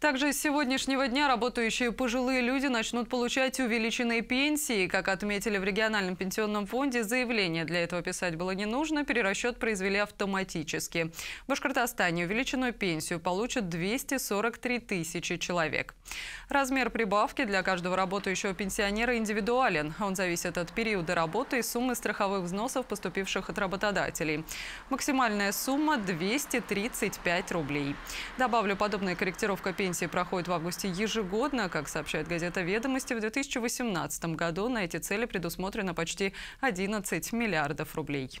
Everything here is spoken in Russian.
Также с сегодняшнего дня работающие пожилые люди начнут получать увеличенные пенсии. Как отметили в региональном пенсионном фонде, заявление для этого писать было не нужно, перерасчет произвели автоматически. В Башкортостане увеличенную пенсию получат 243 тысячи человек. Размер прибавки для каждого работающего пенсионера индивидуален. Он зависит от периода работы и суммы страховых взносов, поступивших от работодателей. Максимальная сумма – 235 рублей. Добавлю, подобная корректировка пенсии пенсии проходит в августе ежегодно. Как сообщает газета «Ведомости», в 2018 году на эти цели предусмотрено почти 11 миллиардов рублей.